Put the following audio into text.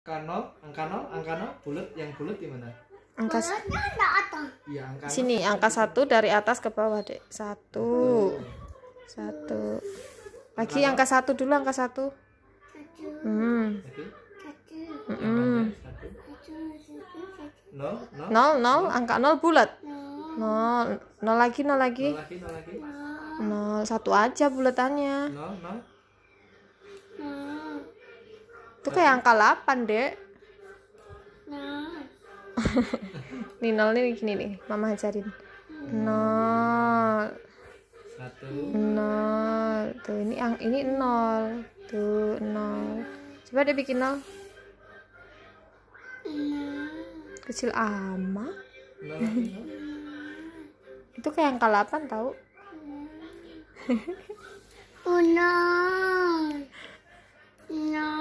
angka nol angka nol angka nol bulat yang bulat di mana angka iya angka sini angka satu dari atas ke bawah dek satu 1. lagi angka, angka satu dulu angka satu hmm. hmm. nol nol angka nol bulat nol nol lagi nol lagi nol, lagi, nol, lagi. satu aja bulatannya nol nol itu kayak nah. angka 8, Dek. Nah. nol nih gini nih, Mama ajarin. Nol. Satu. Nol. Tuh ini ang ini nol. Tuh nol. Coba deh bikin nol. Kecil ama, Itu kayak angka 8 tahu. Uno. No.